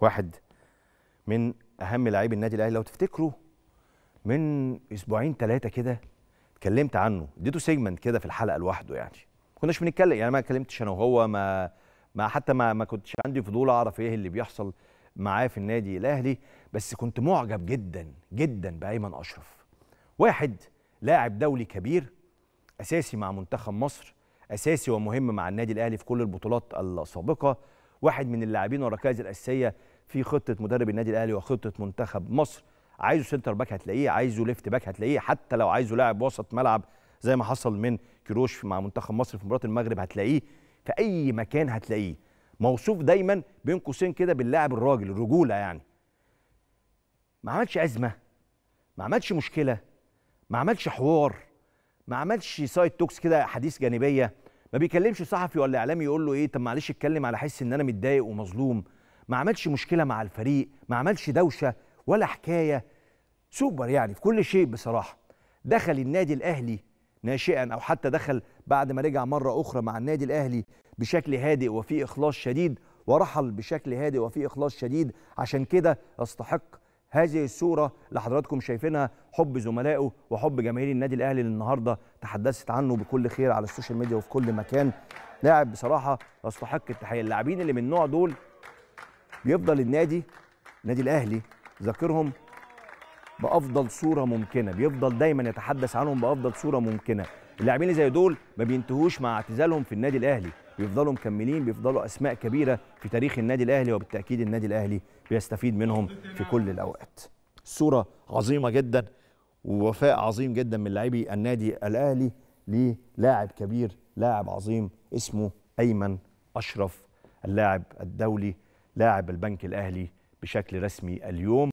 واحد من اهم لاعبي النادي الاهلي لو تفتكروا من اسبوعين ثلاثه كده اتكلمت عنه اديته سيجمنت كده في الحلقه لوحده يعني ما كناش بنتكلم يعني ما اتكلمتش انا وهو ما ما حتى ما ما كنتش عندي فضول اعرف ايه اللي بيحصل معاه في النادي الاهلي بس كنت معجب جدا جدا بايمن اشرف واحد لاعب دولي كبير اساسي مع منتخب مصر اساسي ومهم مع النادي الاهلي في كل البطولات السابقه واحد من اللاعبين والركائز الاساسيه في خطه مدرب النادي الاهلي وخطه منتخب مصر عايزه سنتر باك هتلاقيه عايزه ليفت باك هتلاقيه حتى لو عايزه لاعب وسط ملعب زي ما حصل من كيروش مع منتخب مصر في مباراه المغرب هتلاقيه في اي مكان هتلاقيه موصوف دايما بين قوسين كده باللاعب الراجل الرجوله يعني ما عملش ازمه ما عملش مشكله ما عملش حوار ما عملش سايد توكس كده حديث جانبيه ما بيكلمش صحفي ولا اعلامي يقول له ايه طب معلش اتكلم على حس ان انا متضايق ومظلوم ما عملش مشكله مع الفريق ما عملش دوشه ولا حكايه سوبر يعني في كل شيء بصراحه دخل النادي الاهلي ناشئا او حتى دخل بعد ما رجع مره اخرى مع النادي الاهلي بشكل هادئ وفي اخلاص شديد ورحل بشكل هادئ وفي اخلاص شديد عشان كده استحق هذه الصورة لحضراتكم شايفينها حب زملائه وحب جماهير النادي الأهلي النهاردة تحدثت عنه بكل خير على السوشيال ميديا وفي كل مكان لاعب بصراحة يستحق التحية اللاعبين اللي من النوع دول بيفضل النادي النادي الأهلي ذاكرهم بافضل صوره ممكنه بيفضل دايما يتحدث عنهم بافضل صوره ممكنه اللاعبين اللي زي دول ما بينتهوش مع اعتزالهم في النادي الاهلي بيفضلوا مكملين بيفضلوا اسماء كبيره في تاريخ النادي الاهلي وبالتاكيد النادي الاهلي بيستفيد منهم في كل الاوقات صوره عظيمه جدا ووفاء عظيم جدا من لاعبي النادي الاهلي للاعب كبير لاعب عظيم اسمه ايمن اشرف اللاعب الدولي لاعب البنك الاهلي بشكل رسمي اليوم